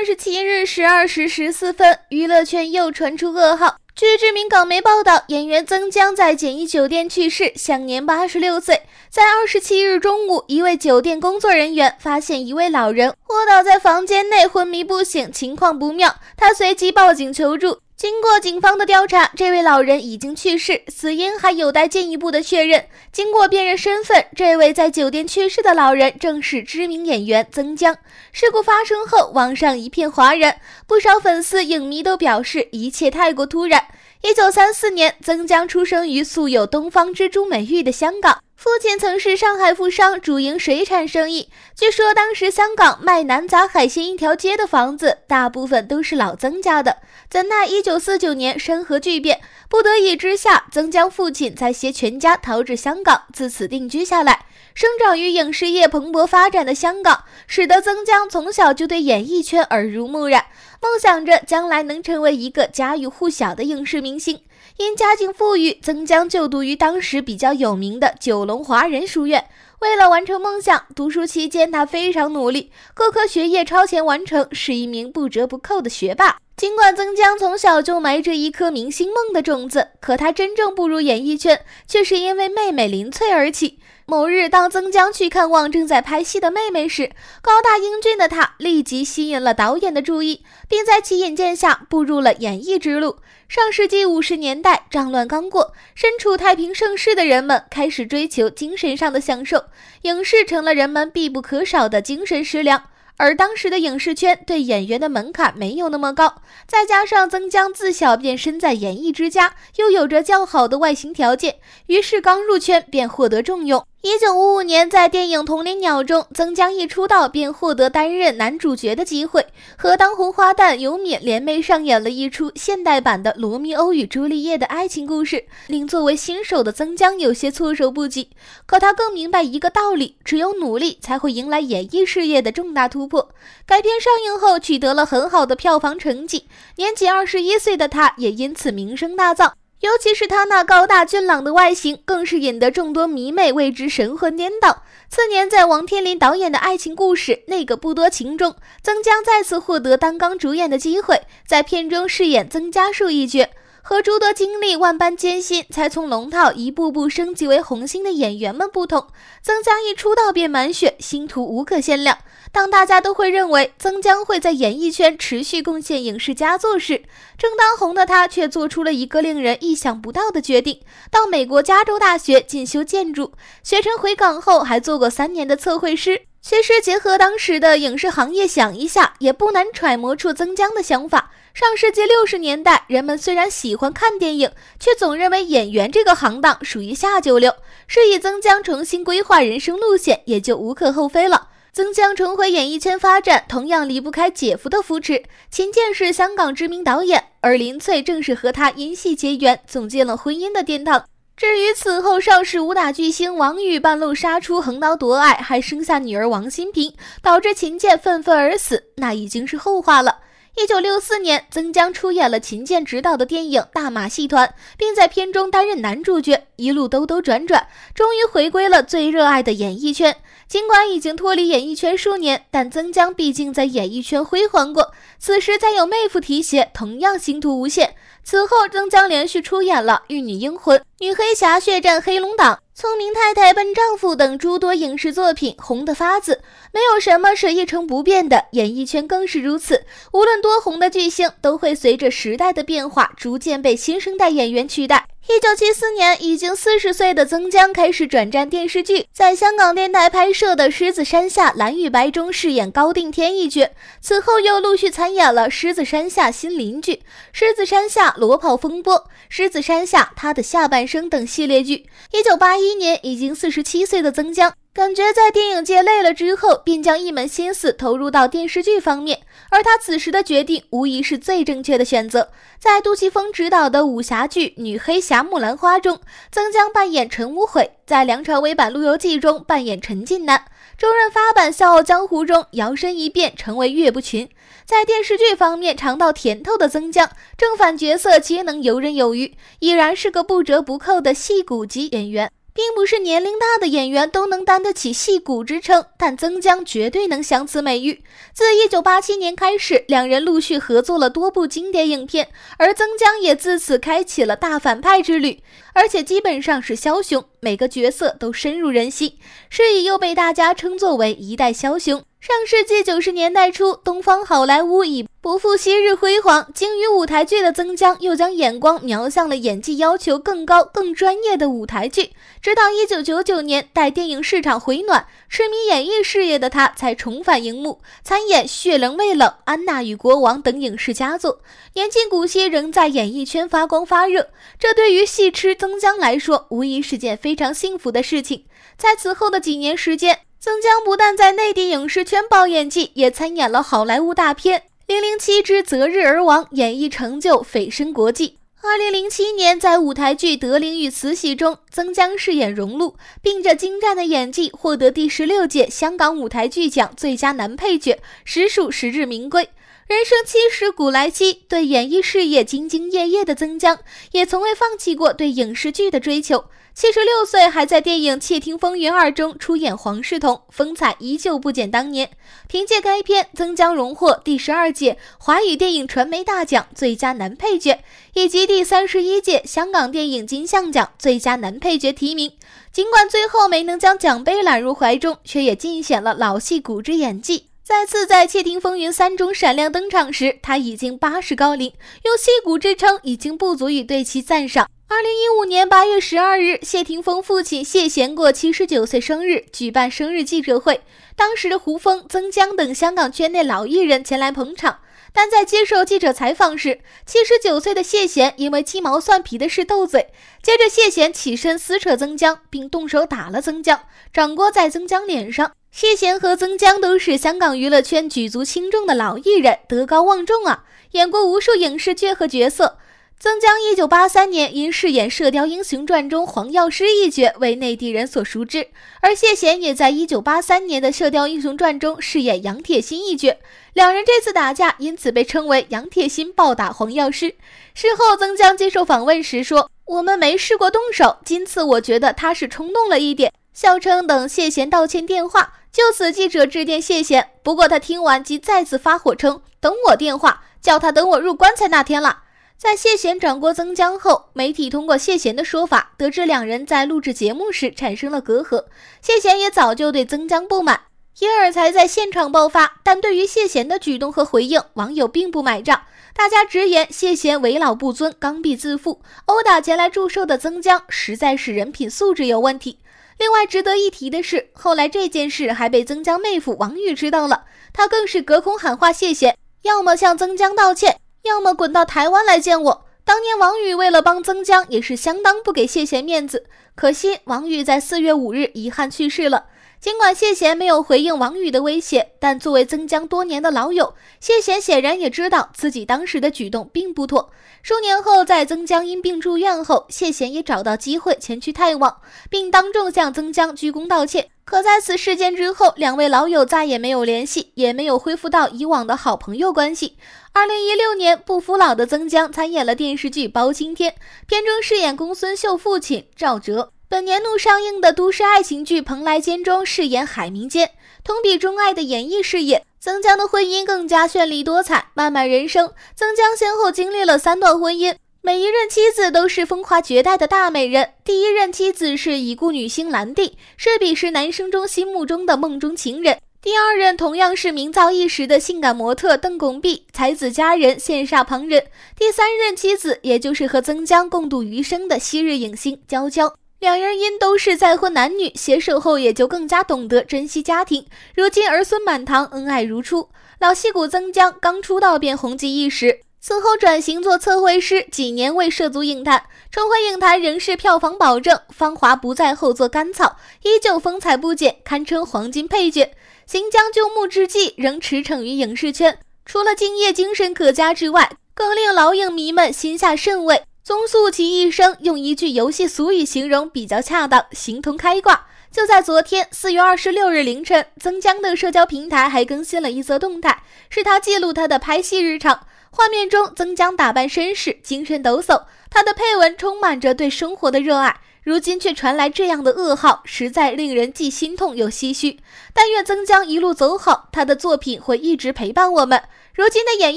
二十七日十二时十四分，娱乐圈又传出噩耗。据知名港媒报道，演员曾江在简易酒店去世，享年八十六岁。在二十七日中午，一位酒店工作人员发现一位老人卧倒在房间内，昏迷不醒，情况不妙，他随即报警求助。经过警方的调查，这位老人已经去世，死因还有待进一步的确认。经过辨认身份，这位在酒店去世的老人正是知名演员曾江。事故发生后，网上一片哗然，不少粉丝、影迷都表示一切太过突然。一九三四年，曾江出生于素有“东方之珠”美誉的香港。父亲曾是上海富商，主营水产生意。据说当时香港卖南杂海鲜一条街的房子，大部分都是老曾家的。怎奈一九四九年山河巨变，不得已之下，曾江父亲才携全家逃至香港，自此定居下来。生长于影视业蓬勃发展的香港，使得曾江从小就对演艺圈耳濡目染，梦想着将来能成为一个家喻户晓的影视明星。因家境富裕，曾江就读于当时比较有名的九龙华人书院。为了完成梦想，读书期间他非常努力，各科学业超前完成，是一名不折不扣的学霸。尽管曾江从小就埋着一颗明星梦的种子，可他真正步入演艺圈，却是因为妹妹林翠而起。某日，当曾江去看望正在拍戏的妹妹时，高大英俊的他立即吸引了导演的注意，并在其引荐下步入了演艺之路。上世纪五十年代，战乱刚过，身处太平盛世的人们开始追求精神上的享受，影视成了人们必不可少的精神食粮。而当时的影视圈对演员的门槛没有那么高，再加上曾江自小便身在演艺之家，又有着较好的外形条件，于是刚入圈便获得重用。一九五五年，在电影《铜林鸟》中，曾江一出道便获得担任男主角的机会，和当红花旦尤敏联袂上演了一出现代版的《罗密欧与朱丽叶》的爱情故事，令作为新手的曾江有些措手不及。可他更明白一个道理：只有努力，才会迎来演艺事业的重大突破。该片上映后，取得了很好的票房成绩，年仅二十一岁的他也因此名声大噪。尤其是他那高大俊朗的外形，更是引得众多迷妹为之神魂颠倒。次年，在王天林导演的爱情故事《那个不多情》中，曾江再次获得担纲主演的机会，在片中饰演曾家树一角。和诸多经历万般艰辛才从龙套一步步升级为红星的演员们不同，曾江一出道便满血，星途无可限量。当大家都会认为曾江会在演艺圈持续贡献影视佳作时，正当红的他却做出了一个令人意想不到的决定：到美国加州大学进修建筑。学成回港后，还做过三年的测绘师。其实，结合当时的影视行业，想一下也不难揣摩出曾江的想法。上世纪六十年代，人们虽然喜欢看电影，却总认为演员这个行当属于下九流。是以曾江重新规划人生路线，也就无可厚非了。曾江重回演艺圈发展，同样离不开姐夫的扶持。秦剑是香港知名导演，而林翠正是和他因戏结缘，走进了婚姻的殿堂。至于此后，邵氏武打巨星王羽半路杀出横刀夺爱，还生下女儿王心平，导致秦剑愤愤而死，那已经是后话了。一九六四年，曾江出演了秦剑执导的电影《大马戏团》，并在片中担任男主角。一路兜兜转转，终于回归了最热爱的演艺圈。尽管已经脱离演艺圈数年，但曾江毕竟在演艺圈辉煌过。此时再有妹夫提携，同样星途无限。此后，曾江连续出演了《玉女英魂》《女黑侠血战黑龙党》。《聪明太太》《笨丈夫》等诸多影视作品红的发紫，没有什么是一成不变的，演艺圈更是如此。无论多红的巨星，都会随着时代的变化，逐渐被新生代演员取代。一九七四年，已经四十岁的曾江开始转战电视剧，在香港电台拍摄的《狮子山下》《蓝与白》中饰演高定天一角。此后又陆续参演了《狮子山下》新邻居、《狮子山下》裸跑风波、《狮子山下》他的下半生等系列剧。一九八一年，已经四十七岁的曾江。感觉在电影界累了之后，便将一门心思投入到电视剧方面。而他此时的决定无疑是最正确的选择。在杜琪峰执导的武侠剧《女黑侠木兰花》中，曾江扮演陈无悔；在梁朝伟版《鹿游记》中扮演陈近南；周润发版《笑傲江湖》中摇身一变成为岳不群。在电视剧方面尝到甜头的曾江，正反角色皆能游刃有余，已然是个不折不扣的戏骨级演员。并不是年龄大的演员都能担得起戏骨之称，但曾江绝对能享此美誉。自一九八七年开始，两人陆续合作了多部经典影片，而曾江也自此开启了大反派之旅，而且基本上是枭雄，每个角色都深入人心，是以又被大家称作为一代枭雄。上世纪九十年代初，东方好莱坞已不复昔日辉煌。精于舞台剧的曾江，又将眼光瞄向了演技要求更高、更专业的舞台剧。直到一九九九年，待电影市场回暖，痴迷演艺事业的他才重返荧幕，参演《血冷未冷》《安娜与国王》等影视佳作。年近古稀，仍在演艺圈发光发热，这对于戏痴曾江来说，无疑是件非常幸福的事情。在此后的几年时间。曾江不但在内地影视圈爆演技，也参演了好莱坞大片《零零七之择日而亡》，演艺成就蜚声国际。二零零七年，在舞台剧《德龄与慈禧》中，曾江饰演荣禄，并着精湛的演技获得第十六届香港舞台剧奖最佳男配角，实属实至名归。人生七十古来稀，对演艺事业兢兢业业的曾江，也从未放弃过对影视剧的追求。七十六岁，还在电影《窃听风云二》中出演黄世同，风采依旧不减当年。凭借该片，曾江荣获第十二届华语电影传媒大奖最佳男配角，以及第三十一届香港电影金像奖最佳男配角提名。尽管最后没能将奖杯揽入怀中，却也尽显了老戏骨之演技。再次在《窃听风云三》中闪亮登场时，他已经八十高龄，用“戏骨”之称已经不足以对其赞赏。二零一五年八月十二日，谢霆锋父亲谢贤过七十九岁生日，举办生日记者会。当时的胡峰、曾江等香港圈内老艺人前来捧场。但在接受记者采访时，七十九岁的谢贤因为鸡毛蒜皮的事斗嘴，接着谢贤起身撕扯曾江，并动手打了曾江，掌掴在曾江脸上。谢贤和曾江都是香港娱乐圈举足轻重的老艺人，德高望重啊，演过无数影视剧和角色。曾江一九八三年因饰演《射雕英雄传》中黄药师一角为内地人所熟知，而谢贤也在一九八三年的《射雕英雄传》中饰演杨铁心一角。两人这次打架因此被称为“杨铁心暴打黄药师”。事后，曾江接受访问时说：“我们没试过动手，今次我觉得他是冲动了一点。”笑称等谢贤道歉电话。就此，记者致电谢贤，不过他听完即再次发火称：“等我电话，叫他等我入棺材那天了。”在谢贤转过曾江后，媒体通过谢贤的说法得知，两人在录制节目时产生了隔阂。谢贤也早就对曾江不满，因而才在现场爆发。但对于谢贤的举动和回应，网友并不买账。大家直言谢贤为老不尊、刚愎自负，殴打前来祝寿的曾江，实在是人品素质有问题。另外值得一提的是，后来这件事还被曾江妹夫王玉知道了，他更是隔空喊话谢贤，要么向曾江道歉。要么滚到台湾来见我。当年王宇为了帮曾江，也是相当不给谢贤面子。可惜王宇在四月五日遗憾去世了。尽管谢贤没有回应王宇的威胁，但作为曾江多年的老友，谢贤显然也知道自己当时的举动并不妥。数年后，在曾江因病住院后，谢贤也找到机会前去探望，并当众向曾江鞠躬道歉。可在此事件之后，两位老友再也没有联系，也没有恢复到以往的好朋友关系。二零一六年，不服老的曾江参演了电视剧《包青天》，片中饰演公孙秀父亲赵哲。本年度上映的都市爱情剧《蓬莱间》中饰演海明间，同比钟爱的演艺事业，曾江的婚姻更加绚丽多彩。漫漫人生，曾江先后经历了三段婚姻，每一任妻子都是风华绝代的大美人。第一任妻子是已故女星兰蒂，是彼时男生中心目中的梦中情人。第二任同样是名噪一时的性感模特邓巩碧，才子佳人羡煞旁人。第三任妻子，也就是和曾江共度余生的昔日影星娇娇。两人因都是再婚男女，携手后也就更加懂得珍惜家庭。如今儿孙满堂，恩爱如初。老戏骨曾江刚出道便红极一时，此后转型做测绘师，几年未涉足影坛，重回影坛仍是票房保证。芳华不再后做甘草，依旧风采不减，堪称黄金配角。行将就木之际，仍驰骋于影视圈，除了敬业精神可嘉之外，更令老影迷们心下甚慰。综素其一生，用一句游戏俗语形容比较恰当，形同开挂。就在昨天，四月二十六日凌晨，曾江的社交平台还更新了一则动态，是他记录他的拍戏日常。画面中，曾江打扮绅士，精神抖擞。他的配文充满着对生活的热爱。如今却传来这样的噩耗，实在令人既心痛又唏嘘。但愿曾江一路走好，他的作品会一直陪伴我们。如今的演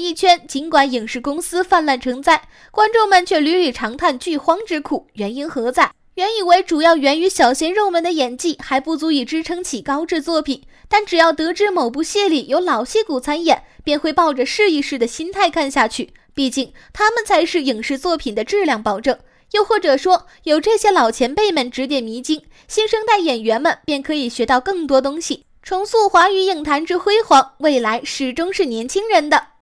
艺圈，尽管影视公司泛滥成灾，观众们却屡屡长叹剧荒之苦，原因何在？原以为主要源于小鲜肉们的演技还不足以支撑起高质作品，但只要得知某部戏里有老戏骨参演，便会抱着试一试的心态看下去。毕竟他们才是影视作品的质量保证，又或者说，有这些老前辈们指点迷津，新生代演员们便可以学到更多东西，重塑华语影坛之辉煌。未来始终是年轻人的。